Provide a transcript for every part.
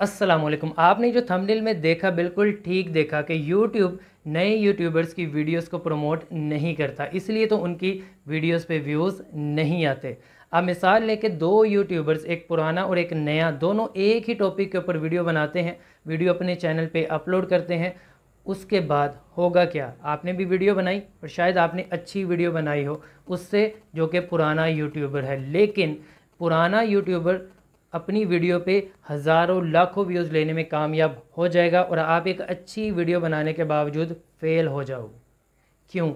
असलम आपने जो थंबनेल में देखा बिल्कुल ठीक देखा कि YouTube नए यूट्यूबर्स की वीडियोस को प्रमोट नहीं करता इसलिए तो उनकी वीडियोस पे व्यूज़ नहीं आते अब मिसाल लेके दो यूट्यूबर्स एक पुराना और एक नया दोनों एक ही टॉपिक के ऊपर वीडियो बनाते हैं वीडियो अपने चैनल पे अपलोड करते हैं उसके बाद होगा क्या आपने भी वीडियो बनाई और शायद आपने अच्छी वीडियो बनाई हो उससे जो कि पुराना यूट्यूबर है लेकिन पुराना यूट्यूबर अपनी वीडियो पे हज़ारों लाखों व्यूज़ लेने में कामयाब हो जाएगा और आप एक अच्छी वीडियो बनाने के बावजूद फेल हो जाओगे क्यों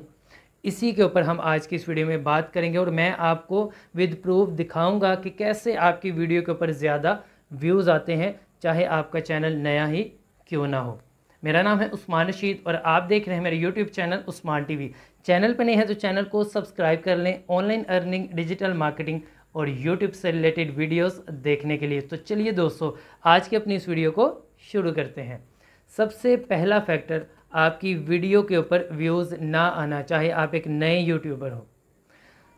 इसी के ऊपर हम आज की इस वीडियो में बात करेंगे और मैं आपको विद प्रूफ दिखाऊंगा कि कैसे आपकी वीडियो के ऊपर ज़्यादा व्यूज़ आते हैं चाहे आपका चैनल नया ही क्यों ना हो मेरा नाम है उस्मान रशीद और आप देख रहे हैं मेरे YouTube channel Usman T channel पर नहीं है तो चैनल को सब्सक्राइब कर लें ऑनलाइन अर्निंग डिजिटल मार्केटिंग और यूट्यूब से रिलेटेड वीडियोस देखने के लिए तो चलिए दोस्तों आज के अपनी इस वीडियो को शुरू करते हैं सबसे पहला फैक्टर आपकी वीडियो के ऊपर व्यूज़ ना आना चाहे आप एक नए यूट्यूबर हो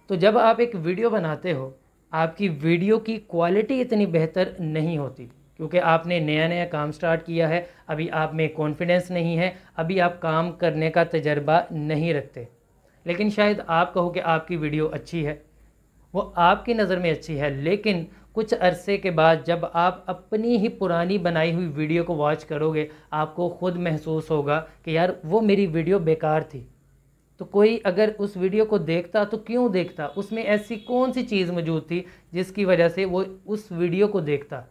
तो जब आप एक वीडियो बनाते हो आपकी वीडियो की क्वालिटी इतनी बेहतर नहीं होती क्योंकि आपने नया नया काम स्टार्ट किया है अभी आप में कॉन्फिडेंस नहीं है अभी आप काम करने का तजर्बा नहीं रखते लेकिन शायद आप कहो कि आपकी वीडियो अच्छी है वो आपकी नज़र में अच्छी है लेकिन कुछ अरसे के बाद जब आप अपनी ही पुरानी बनाई हुई वीडियो को वॉच करोगे आपको ख़ुद महसूस होगा कि यार वो मेरी वीडियो बेकार थी तो कोई अगर उस वीडियो को देखता तो क्यों देखता उसमें ऐसी कौन सी चीज़ मौजूद थी जिसकी वजह से वो उस वीडियो को देखता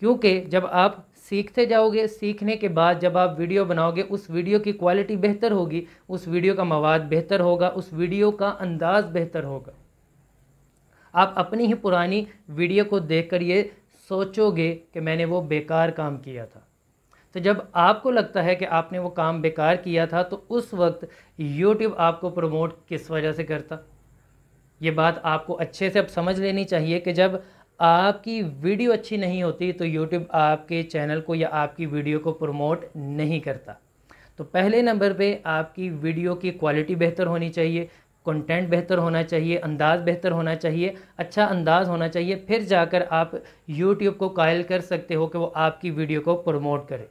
क्योंकि जब आप सीखते जाओगे सीखने के बाद जब आप वीडियो बनाओगे उस वीडियो की क्वालिटी बेहतर होगी उस वीडियो का मवाद बेहतर होगा उस वीडियो का अंदाज़ बेहतर होगा आप अपनी ही पुरानी वीडियो को देख कर ये सोचोगे कि मैंने वो बेकार काम किया था तो जब आपको लगता है कि आपने वो काम बेकार किया था तो उस वक्त यूट्यूब आपको प्रमोट किस वजह से करता ये बात आपको अच्छे से अब समझ लेनी चाहिए कि जब आपकी वीडियो अच्छी नहीं होती तो यूट्यूब आपके चैनल को या आपकी वीडियो को प्रमोट नहीं करता तो पहले नंबर पे आपकी वीडियो की क्वालिटी बेहतर होनी चाहिए कंटेंट बेहतर होना चाहिए अंदाज़ बेहतर होना चाहिए अच्छा अंदाज़ होना चाहिए फिर जाकर आप यूट्यूब को कायल कर सकते हो कि वो आपकी वीडियो को प्रमोट करे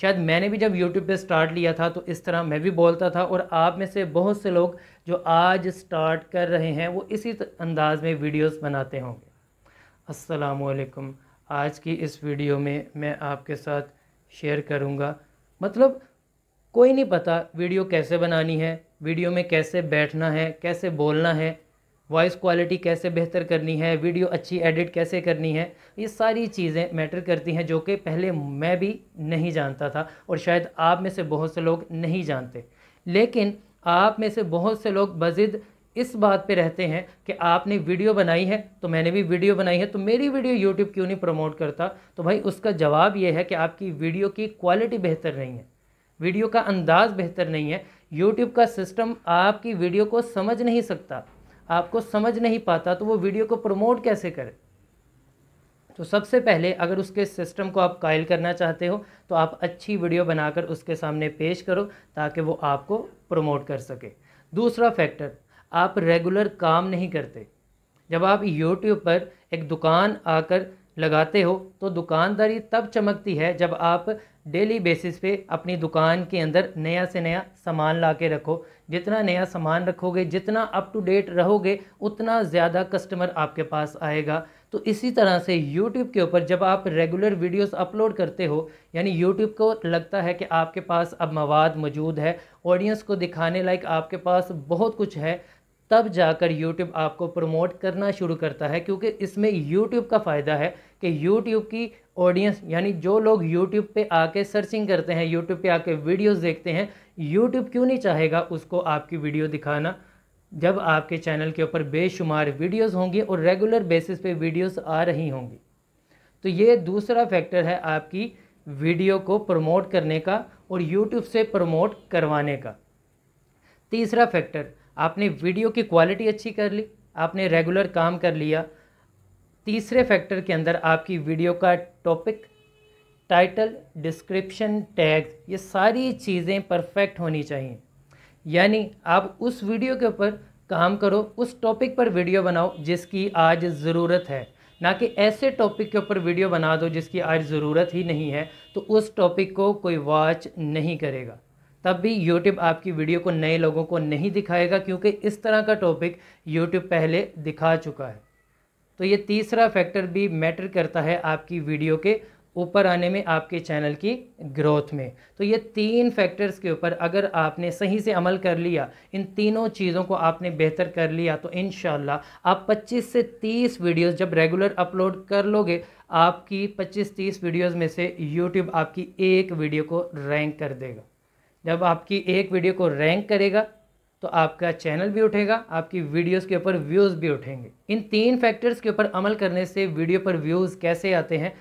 शायद मैंने भी जब यूट्यूब पे स्टार्ट लिया था तो इस तरह मैं भी बोलता था और आप में से बहुत से लोग जो आज स्टार्ट कर रहे हैं वो इसी अंदाज़ में वीडियोस बनाते होंगे असलकुम आज की इस वीडियो में मैं आपके साथ शेयर करूँगा मतलब कोई नहीं पता वीडियो कैसे बनानी है वीडियो में कैसे बैठना है कैसे बोलना है वॉइस क्वालिटी कैसे बेहतर करनी है वीडियो अच्छी एडिट कैसे करनी है ये सारी चीज़ें मैटर करती हैं जो कि पहले मैं भी नहीं जानता था और शायद आप में से बहुत से लोग नहीं जानते लेकिन आप में से बहुत से लोग बजिद इस बात पे रहते हैं कि आपने वीडियो बनाई है तो मैंने भी वीडियो बनाई है तो मेरी वीडियो यूट्यूब क्यों नहीं प्रमोट करता तो भाई उसका जवाब ये है कि आपकी वीडियो की क्वालिटी बेहतर नहीं है वीडियो का अंदाज़ बेहतर नहीं है यूट्यूब का सिस्टम आपकी वीडियो को समझ नहीं सकता आपको समझ नहीं पाता तो वो वीडियो को प्रमोट कैसे करे तो सबसे पहले अगर उसके सिस्टम को आप कायल करना चाहते हो तो आप अच्छी वीडियो बनाकर उसके सामने पेश करो ताकि वो आपको प्रमोट कर सके दूसरा फैक्टर आप रेगुलर काम नहीं करते जब आप यूट्यूब पर एक दुकान आकर लगाते हो तो दुकानदारी तब चमकती है जब आप डेली बेसिस पे अपनी दुकान के अंदर नया से नया सामान ला के रखो जितना नया सामान रखोगे जितना अप टू डेट रहोगे उतना ज़्यादा कस्टमर आपके पास आएगा तो इसी तरह से YouTube के ऊपर जब आप रेगुलर वीडियोस अपलोड करते हो यानी YouTube को लगता है कि आपके पास अब मवाद मौजूद है ऑडियंस को दिखाने लायक आपके पास बहुत कुछ है तब जाकर YouTube आपको प्रमोट करना शुरू करता है क्योंकि इसमें YouTube का फ़ायदा है कि YouTube की ऑडियंस यानी जो लोग YouTube पे आके सर्चिंग करते हैं YouTube पे आके वीडियोस देखते हैं YouTube क्यों नहीं चाहेगा उसको आपकी वीडियो दिखाना जब आपके चैनल के ऊपर बेशुमार वीडियोस होंगी और रेगुलर बेसिस पे वीडियोस आ रही होंगी तो ये दूसरा फैक्टर है आपकी वीडियो को प्रमोट करने का और यूट्यूब से प्रमोट करवाने का तीसरा फैक्टर आपने वीडियो की क्वालिटी अच्छी कर ली आपने रेगुलर काम कर लिया तीसरे फैक्टर के अंदर आपकी वीडियो का टॉपिक टाइटल डिस्क्रिप्शन टैग ये सारी चीज़ें परफेक्ट होनी चाहिए यानी आप उस वीडियो के ऊपर काम करो उस टॉपिक पर वीडियो बनाओ जिसकी आज ज़रूरत है ना कि ऐसे टॉपिक के ऊपर वीडियो बना दो जिसकी आज ज़रूरत ही नहीं है तो उस टॉपिक को कोई वॉच नहीं करेगा तब भी YouTube आपकी वीडियो को नए लोगों को नहीं दिखाएगा क्योंकि इस तरह का टॉपिक YouTube पहले दिखा चुका है तो ये तीसरा फैक्टर भी मैटर करता है आपकी वीडियो के ऊपर आने में आपके चैनल की ग्रोथ में तो ये तीन फैक्टर्स के ऊपर अगर आपने सही से अमल कर लिया इन तीनों चीज़ों को आपने बेहतर कर लिया तो इन आप 25 से 30 वीडियोस जब रेगुलर अपलोड कर लोगे आपकी 25-30 वीडियोस में से यूट्यूब आपकी एक वीडियो को रैंक कर देगा जब आपकी एक वीडियो को रैंक करेगा तो आपका चैनल भी उठेगा आपकी वीडियोस के ऊपर व्यूज़ भी उठेंगे इन तीन फैक्टर्स के ऊपर अमल करने से वीडियो पर व्यूज़ कैसे आते हैं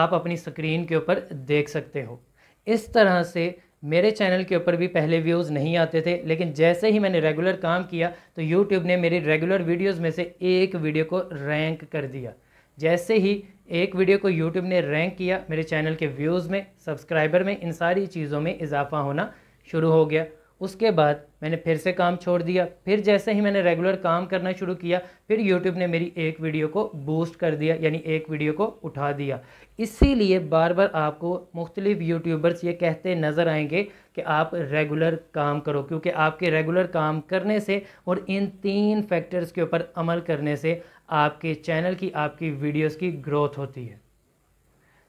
आप अपनी स्क्रीन के ऊपर देख सकते हो इस तरह से मेरे चैनल के ऊपर भी पहले व्यूज़ नहीं आते थे लेकिन जैसे ही मैंने रेगुलर काम किया तो यूट्यूब ने मेरी रेगुलर वीडियोज़ में से एक वीडियो को रैंक कर दिया जैसे ही एक वीडियो को यूट्यूब ने रैंक किया मेरे चैनल के व्यूज़ में सब्सक्राइबर में इन सारी चीज़ों में इजाफा होना शुरू हो गया उसके बाद मैंने फिर से काम छोड़ दिया फिर जैसे ही मैंने रेगुलर काम करना शुरू किया फिर यूट्यूब ने मेरी एक वीडियो को बूस्ट कर दिया यानी एक वीडियो को उठा दिया इसीलिए बार बार आपको मुख्तलिफ़ यूट्यूबर्स ये कहते नज़र आएंगे कि आप रेगुलर काम करो क्योंकि आपके रेगुलर काम करने से और इन तीन फैक्टर्स के ऊपर अमल करने से आपके चैनल की आपकी वीडियोज़ की ग्रोथ होती है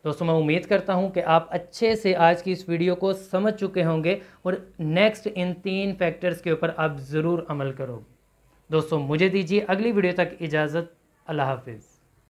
दोस्तों मैं उम्मीद करता हूं कि आप अच्छे से आज की इस वीडियो को समझ चुके होंगे और नेक्स्ट इन तीन फैक्टर्स के ऊपर आप ज़रूर अमल करोगे दोस्तों मुझे दीजिए अगली वीडियो तक इजाज़त अल्लाह हाफिज़